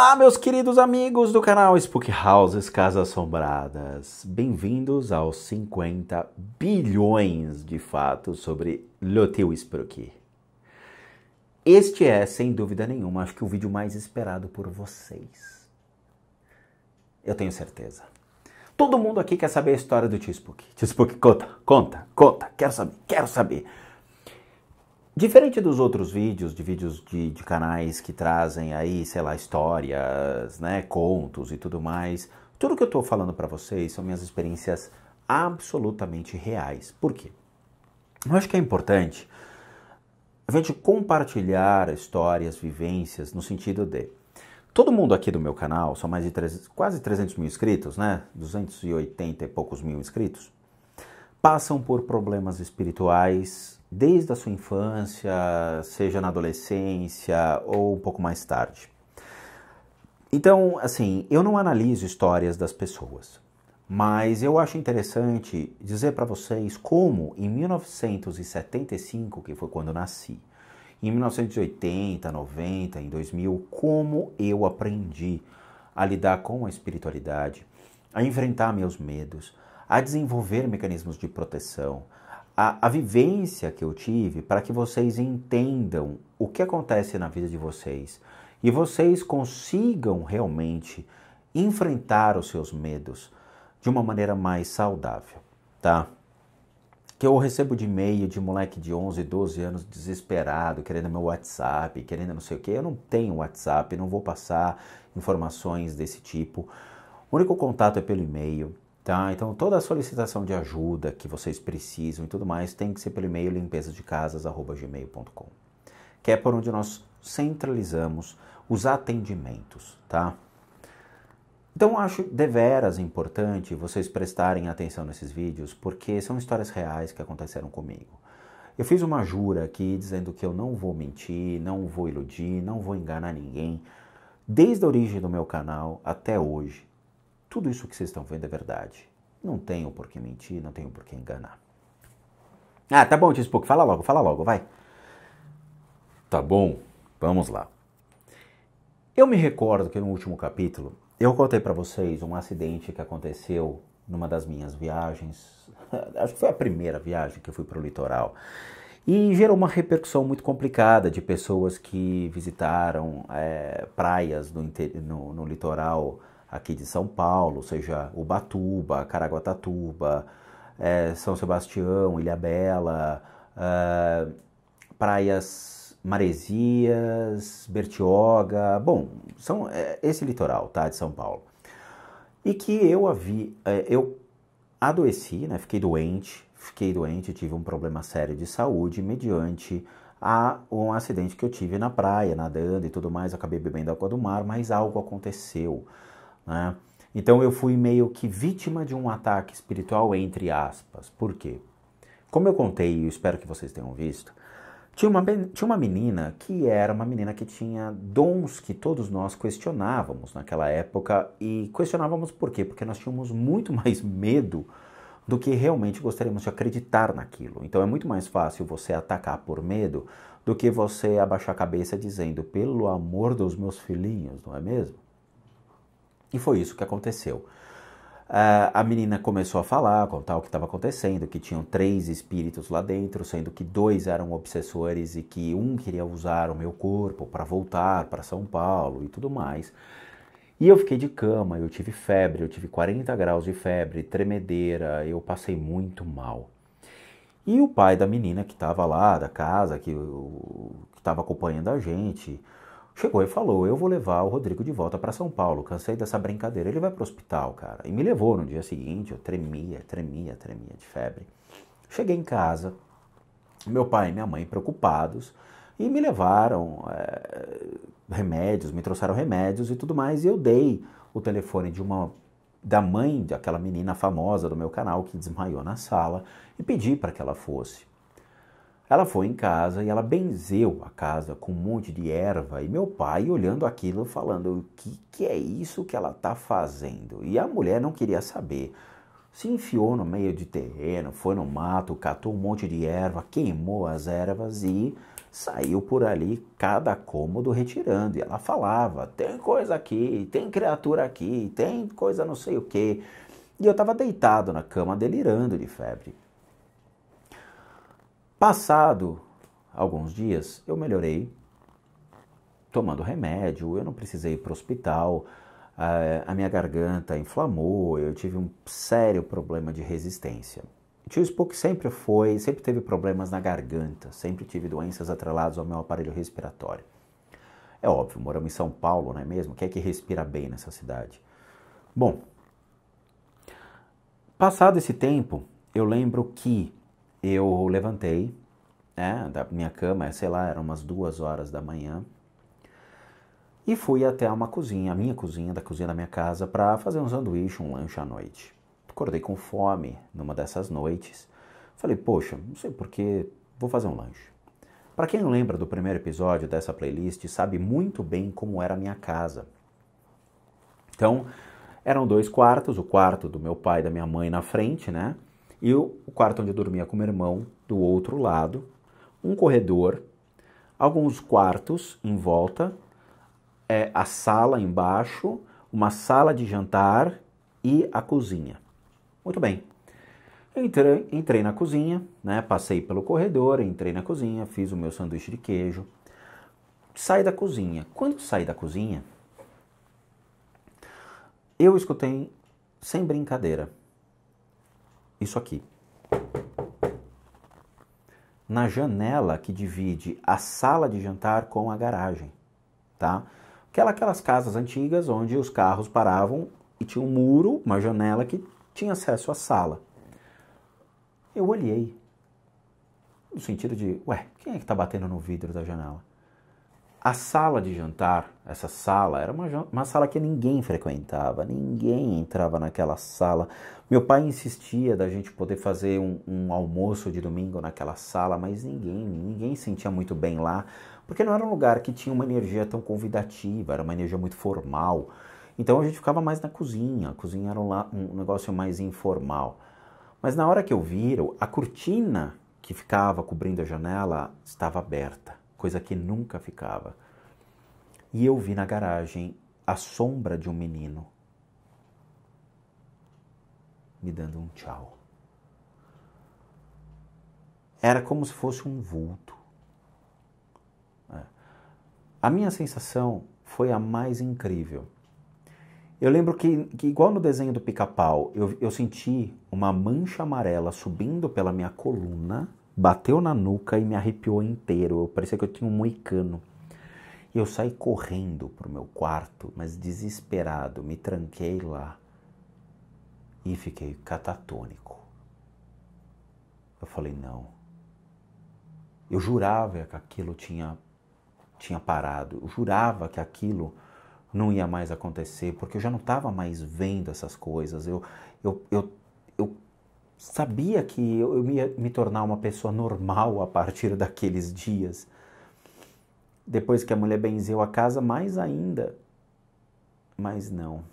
Olá, meus queridos amigos do canal Spook Houses Casas Assombradas. Bem-vindos aos 50 bilhões de fatos sobre Lotil Spook. Este é, sem dúvida nenhuma, acho que o vídeo mais esperado por vocês. Eu tenho certeza. Todo mundo aqui quer saber a história do Tio Spook. Tio Spook, conta, conta, conta. Quero saber, quero saber. Diferente dos outros vídeos, de vídeos de, de, canais que trazem aí, sei lá, histórias, né, contos e tudo mais, tudo que eu estou falando para vocês são minhas experiências absolutamente reais. Por quê? Eu acho que é importante a gente compartilhar histórias, vivências, no sentido de todo mundo aqui do meu canal, são mais de 300, quase 300 mil inscritos, né, 280 e poucos mil inscritos, passam por problemas espirituais, desde a sua infância, seja na adolescência ou um pouco mais tarde. Então, assim, eu não analiso histórias das pessoas, mas eu acho interessante dizer para vocês como em 1975, que foi quando nasci, em 1980, 90, em 2000, como eu aprendi a lidar com a espiritualidade, a enfrentar meus medos, a desenvolver mecanismos de proteção, a, a vivência que eu tive para que vocês entendam o que acontece na vida de vocês e vocês consigam realmente enfrentar os seus medos de uma maneira mais saudável, tá? Que eu recebo de e-mail de moleque de 11, 12 anos desesperado, querendo meu WhatsApp, querendo não sei o que. Eu não tenho WhatsApp, não vou passar informações desse tipo. O único contato é pelo e-mail. Tá? Então, toda a solicitação de ajuda que vocês precisam e tudo mais tem que ser pelo e-mail limpeza de que é por onde nós centralizamos os atendimentos, tá? Então, acho deveras importante vocês prestarem atenção nesses vídeos, porque são histórias reais que aconteceram comigo. Eu fiz uma jura aqui dizendo que eu não vou mentir, não vou iludir, não vou enganar ninguém. Desde a origem do meu canal até hoje, tudo isso que vocês estão vendo é verdade. Não tenho por que mentir, não tenho por que enganar. Ah, tá bom, Tispook, fala logo, fala logo, vai. Tá bom, vamos lá. Eu me recordo que no último capítulo eu contei para vocês um acidente que aconteceu numa das minhas viagens. Acho que foi a primeira viagem que eu fui para o litoral. E gerou uma repercussão muito complicada de pessoas que visitaram é, praias no, no, no litoral aqui de São Paulo, ou seja, Ubatuba, Caraguatatuba, é, São Sebastião, Ilhabela, é, praias Maresias, Bertioga, bom, são é, esse litoral, tá, de São Paulo. E que eu havia, é, eu adoeci, né, fiquei doente, fiquei doente, tive um problema sério de saúde mediante a um acidente que eu tive na praia, nadando e tudo mais, acabei bebendo água do mar, mas algo aconteceu. Né? Então eu fui meio que vítima de um ataque espiritual, entre aspas. Por quê? Como eu contei, e espero que vocês tenham visto, tinha uma, tinha uma menina que era uma menina que tinha dons que todos nós questionávamos naquela época. E questionávamos por quê? Porque nós tínhamos muito mais medo do que realmente gostaríamos de acreditar naquilo. Então é muito mais fácil você atacar por medo do que você abaixar a cabeça dizendo, pelo amor dos meus filhinhos, não é mesmo? E foi isso que aconteceu. Uh, a menina começou a falar, contar o que estava acontecendo, que tinham três espíritos lá dentro, sendo que dois eram obsessores e que um queria usar o meu corpo para voltar para São Paulo e tudo mais. E eu fiquei de cama, eu tive febre, eu tive 40 graus de febre, tremedeira, eu passei muito mal. E o pai da menina que estava lá, da casa, que estava acompanhando a gente, Chegou e falou: Eu vou levar o Rodrigo de volta para São Paulo, cansei dessa brincadeira. Ele vai para o hospital, cara. E me levou no dia seguinte, eu tremia, tremia, tremia de febre. Cheguei em casa, meu pai e minha mãe preocupados, e me levaram é, remédios, me trouxeram remédios e tudo mais. E eu dei o telefone de uma da mãe daquela menina famosa do meu canal que desmaiou na sala e pedi para que ela fosse. Ela foi em casa e ela benzeu a casa com um monte de erva. E meu pai olhando aquilo, falando: o que, que é isso que ela está fazendo? E a mulher não queria saber. Se enfiou no meio de terreno, foi no mato, catou um monte de erva, queimou as ervas e saiu por ali, cada cômodo retirando. E ela falava: tem coisa aqui, tem criatura aqui, tem coisa não sei o quê. E eu estava deitado na cama, delirando de febre. Passado alguns dias, eu melhorei tomando remédio, eu não precisei ir para o hospital, a minha garganta inflamou, eu tive um sério problema de resistência. Tio Spook sempre foi, sempre teve problemas na garganta, sempre tive doenças atreladas ao meu aparelho respiratório. É óbvio, moramos em São Paulo, não é mesmo? Quem é que respira bem nessa cidade? Bom, passado esse tempo, eu lembro que eu levantei né, da minha cama, sei lá, eram umas duas horas da manhã, e fui até uma cozinha, a minha cozinha, da cozinha da minha casa, para fazer um sanduíche, um lanche à noite. Acordei com fome numa dessas noites. Falei, poxa, não sei porquê, vou fazer um lanche. Para quem não lembra do primeiro episódio dessa playlist, sabe muito bem como era a minha casa. Então, eram dois quartos, o quarto do meu pai e da minha mãe na frente, né? E o quarto onde eu dormia com meu irmão, do outro lado, um corredor, alguns quartos em volta, é, a sala embaixo, uma sala de jantar e a cozinha. Muito bem. Entrei, entrei na cozinha, né, passei pelo corredor, entrei na cozinha, fiz o meu sanduíche de queijo. Saí da cozinha. Quando saí da cozinha, eu escutei, sem brincadeira, isso aqui. Na janela que divide a sala de jantar com a garagem, tá? Aquela, aquelas casas antigas onde os carros paravam e tinha um muro, uma janela que tinha acesso à sala. Eu olhei, no sentido de, ué, quem é que está batendo no vidro da janela? A sala de jantar, essa sala, era uma, uma sala que ninguém frequentava, ninguém entrava naquela sala. Meu pai insistia da gente poder fazer um, um almoço de domingo naquela sala, mas ninguém, ninguém sentia muito bem lá, porque não era um lugar que tinha uma energia tão convidativa, era uma energia muito formal. Então a gente ficava mais na cozinha, a cozinha era um, um negócio mais informal. Mas na hora que eu viro, a cortina que ficava cobrindo a janela estava aberta coisa que nunca ficava. E eu vi na garagem a sombra de um menino me dando um tchau. Era como se fosse um vulto. É. A minha sensação foi a mais incrível. Eu lembro que, que igual no desenho do pica-pau, eu, eu senti uma mancha amarela subindo pela minha coluna bateu na nuca e me arrepiou inteiro. Eu parecia que eu tinha um moicano. Eu saí correndo para o meu quarto, mas desesperado, me tranquei lá e fiquei catatônico. Eu falei, não. Eu jurava que aquilo tinha, tinha parado, eu jurava que aquilo não ia mais acontecer, porque eu já não estava mais vendo essas coisas, eu, eu, eu, eu sabia que eu ia me tornar uma pessoa normal a partir daqueles dias. Depois que a mulher benzeu a casa, mais ainda. Mas não.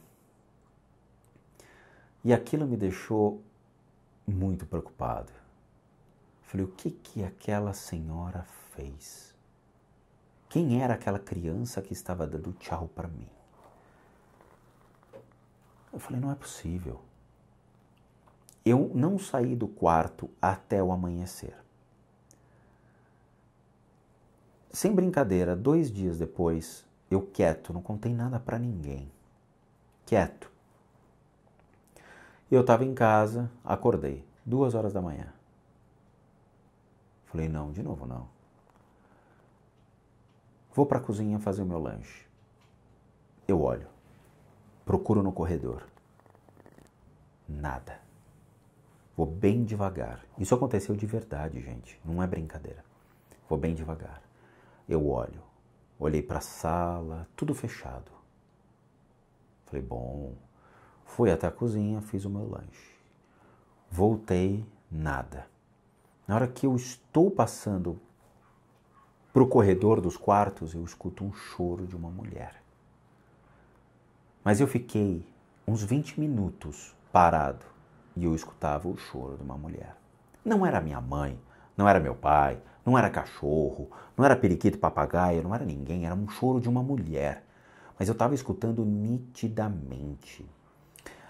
E aquilo me deixou muito preocupado. Falei, o que, que aquela senhora fez? Quem era aquela criança que estava dando tchau para mim? Eu falei, não é possível. Eu não saí do quarto até o amanhecer. Sem brincadeira, dois dias depois, eu quieto, não contei nada para ninguém. Quieto. Eu estava em casa, acordei, duas horas da manhã. Falei, não, de novo não. Vou para a cozinha fazer o meu lanche. Eu olho, procuro no corredor. Nada. Vou bem devagar. Isso aconteceu de verdade, gente. Não é brincadeira. Vou bem devagar. Eu olho. Olhei para a sala, tudo fechado. Falei, bom. Fui até a cozinha, fiz o meu lanche. Voltei, nada. Na hora que eu estou passando para o corredor dos quartos, eu escuto um choro de uma mulher. Mas eu fiquei uns 20 minutos parado e eu escutava o choro de uma mulher. Não era minha mãe, não era meu pai, não era cachorro, não era periquito papagaio, não era ninguém, era um choro de uma mulher. Mas eu estava escutando nitidamente.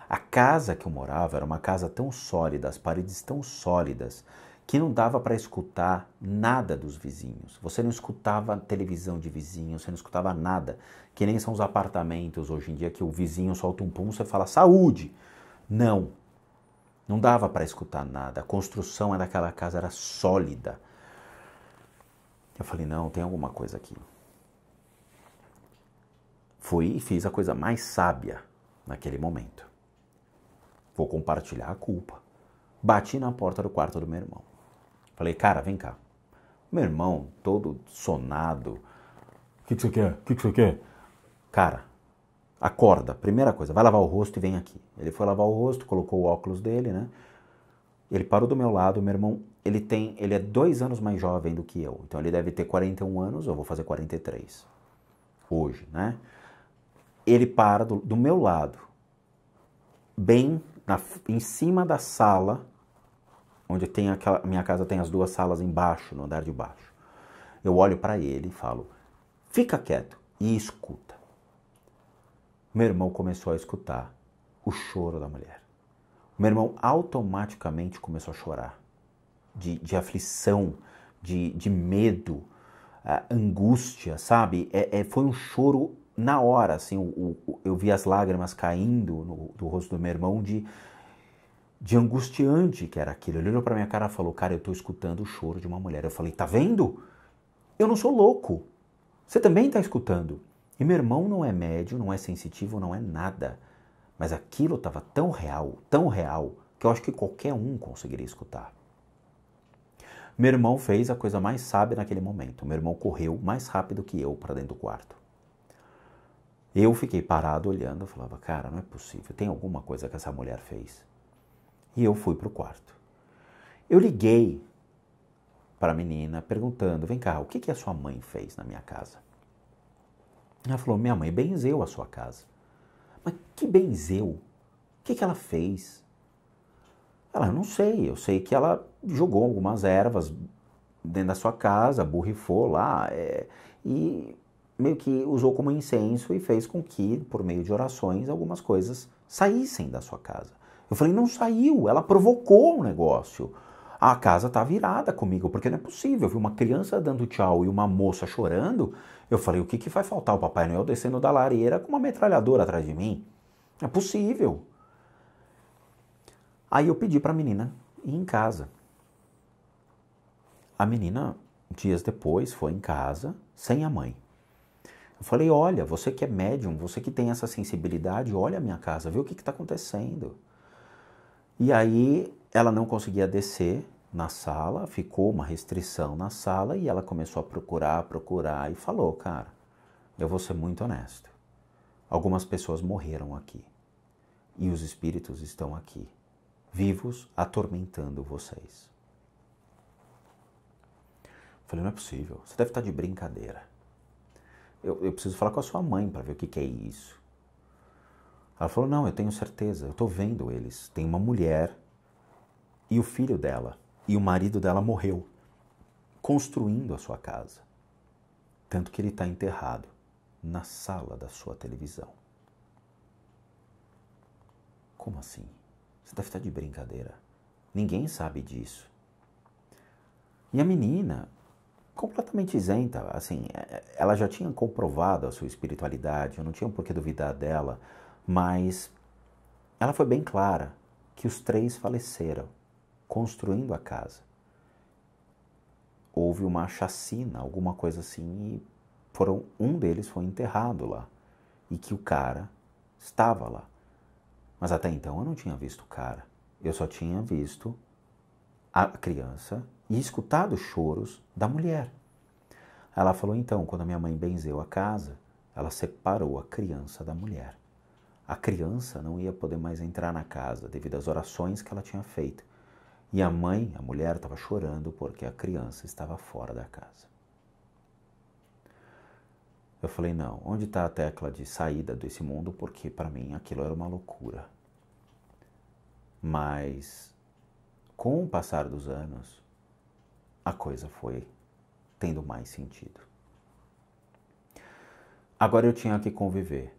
A casa que eu morava era uma casa tão sólida, as paredes tão sólidas, que não dava para escutar nada dos vizinhos. Você não escutava televisão de vizinhos, você não escutava nada. Que nem são os apartamentos hoje em dia que o vizinho solta um pum, você fala saúde. Não, não dava para escutar nada. A construção daquela casa era sólida. Eu falei: não, tem alguma coisa aqui. Fui e fiz a coisa mais sábia naquele momento. Vou compartilhar a culpa. Bati na porta do quarto do meu irmão. Falei: cara, vem cá. Meu irmão, todo sonado. O que, que você quer? O que, que você quer? Cara, Acorda, primeira coisa, vai lavar o rosto e vem aqui. Ele foi lavar o rosto, colocou o óculos dele, né? Ele parou do meu lado, meu irmão, ele tem, ele é dois anos mais jovem do que eu. Então ele deve ter 41 anos, eu vou fazer 43 hoje, né? Ele para do, do meu lado, bem na, em cima da sala, onde tem aquela, minha casa tem as duas salas embaixo, no andar de baixo. Eu olho para ele e falo: "Fica quieto e escuta". Meu irmão começou a escutar o choro da mulher. Meu irmão automaticamente começou a chorar de, de aflição, de, de medo, angústia, sabe? É, é, foi um choro na hora, assim, o, o, eu vi as lágrimas caindo no, do rosto do meu irmão de, de angustiante que era aquilo. Ele olhou para minha cara e falou: Cara, eu estou escutando o choro de uma mulher. Eu falei: Tá vendo? Eu não sou louco. Você também está escutando. E meu irmão não é médio, não é sensitivo, não é nada. Mas aquilo estava tão real, tão real, que eu acho que qualquer um conseguiria escutar. Meu irmão fez a coisa mais sábia naquele momento. Meu irmão correu mais rápido que eu para dentro do quarto. Eu fiquei parado olhando, eu falava, cara, não é possível, tem alguma coisa que essa mulher fez. E eu fui para o quarto. Eu liguei para a menina perguntando, vem cá, o que, que a sua mãe fez na minha casa? Ela falou: Minha mãe benzeu a sua casa. Mas que benzeu? O que, que ela fez? Ela, não sei, eu sei que ela jogou algumas ervas dentro da sua casa, borrifou lá é, e meio que usou como incenso e fez com que, por meio de orações, algumas coisas saíssem da sua casa. Eu falei, não saiu, ela provocou o um negócio a casa tá virada comigo, porque não é possível. vi uma criança dando tchau e uma moça chorando. Eu falei, o que, que vai faltar? O Papai Noel descendo da lareira com uma metralhadora atrás de mim. É possível. Aí eu pedi para a menina ir em casa. A menina, dias depois, foi em casa sem a mãe. Eu falei: Olha, você que é médium, você que tem essa sensibilidade, olha a minha casa, vê o que está acontecendo. E aí ela não conseguia descer na sala, ficou uma restrição na sala e ela começou a procurar, procurar e falou: Cara, eu vou ser muito honesto. Algumas pessoas morreram aqui e os espíritos estão aqui, vivos, atormentando vocês. Falei: Não é possível, você deve estar tá de brincadeira. Eu, eu preciso falar com a sua mãe para ver o que, que é isso. Ela falou: Não, eu tenho certeza, eu estou vendo eles. Tem uma mulher e o filho dela e o marido dela morreu construindo a sua casa. Tanto que ele está enterrado na sala da sua televisão. Como assim? Você deve estar tá de brincadeira. Ninguém sabe disso. E a menina, completamente isenta, assim, é, é, ela já tinha comprovado a sua espiritualidade, eu não tinha por que duvidar dela, mas ela foi bem clara que os três faleceram construindo a casa. Houve uma chacina, alguma coisa assim, e foram, um deles foi enterrado lá. E que o cara estava lá. Mas até então eu não tinha visto o cara. Eu só tinha visto a criança e escutado choros da mulher. Ela falou então, quando a minha mãe benzeu a casa, ela separou a criança da mulher. A criança não ia poder mais entrar na casa devido às orações que ela tinha feito. E a mãe, a mulher, estava chorando porque a criança estava fora da casa. Eu falei: não, onde está a tecla de saída desse mundo? Porque para mim aquilo era uma loucura. Mas com o passar dos anos, a coisa foi tendo mais sentido. Agora eu tinha que conviver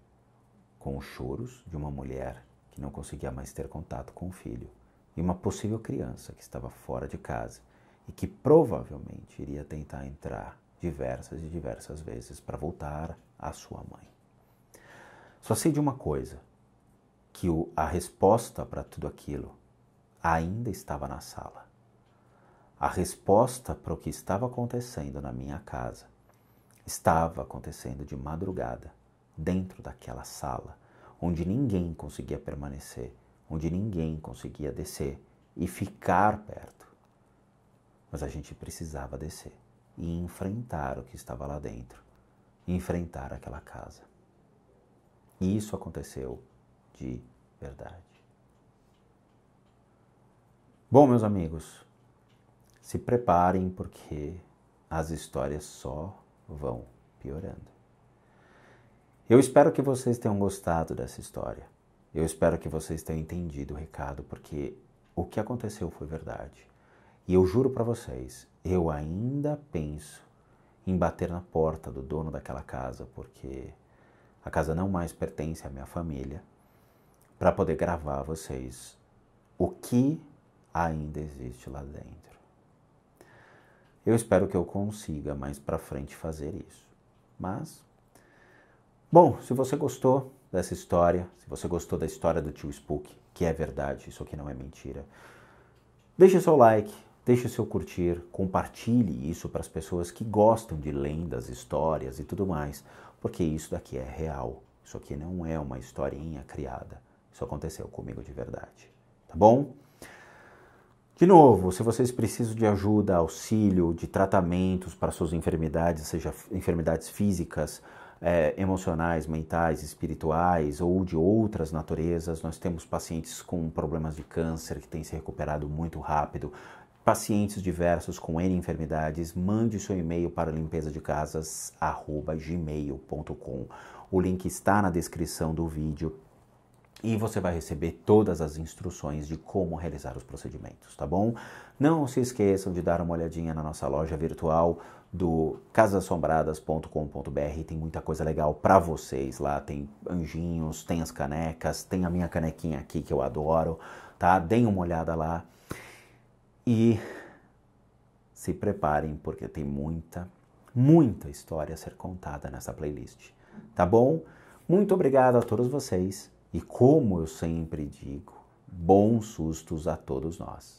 com os choros de uma mulher que não conseguia mais ter contato com o filho, e uma possível criança que estava fora de casa e que provavelmente iria tentar entrar diversas e diversas vezes para voltar à sua mãe. Só sei de uma coisa, que a resposta para tudo aquilo ainda estava na sala. A resposta para o que estava acontecendo na minha casa estava acontecendo de madrugada, dentro daquela sala, onde ninguém conseguia permanecer onde ninguém conseguia descer e ficar perto. Mas a gente precisava descer e enfrentar o que estava lá dentro, enfrentar aquela casa. E isso aconteceu de verdade. Bom, meus amigos, se preparem porque as histórias só vão piorando. Eu espero que vocês tenham gostado dessa história. Eu espero que vocês tenham entendido o recado, porque o que aconteceu foi verdade. E eu juro para vocês, eu ainda penso em bater na porta do dono daquela casa, porque a casa não mais pertence à minha família, para poder gravar a vocês o que ainda existe lá dentro. Eu espero que eu consiga mais para frente fazer isso. Mas bom, se você gostou, dessa história, se você gostou da história do tio Spook, que é verdade, isso aqui não é mentira, deixe seu like, deixe seu curtir, compartilhe isso para as pessoas que gostam de lendas, histórias e tudo mais, porque isso daqui é real. Isso aqui não é uma historinha criada. Isso aconteceu comigo de verdade. Tá bom? De novo, se vocês precisam de ajuda, auxílio, de tratamentos para suas enfermidades, seja enfermidades físicas, é, emocionais, mentais, espirituais ou de outras naturezas. Nós temos pacientes com problemas de câncer que têm se recuperado muito rápido, pacientes diversos com N enfermidades, mande seu e-mail para limpeza de casas@gmail.com. O link está na descrição do vídeo e você vai receber todas as instruções de como realizar os procedimentos, tá bom? Não se esqueçam de dar uma olhadinha na nossa loja virtual do casasombradas.com.br. Tem muita coisa legal para vocês lá. Tem anjinhos, tem as canecas, tem a minha canequinha aqui que eu adoro, tá? Deem uma olhada lá. E se preparem porque tem muita, muita história a ser contada nessa playlist, tá bom? Muito obrigado a todos vocês e como eu sempre digo, bons sustos a todos nós.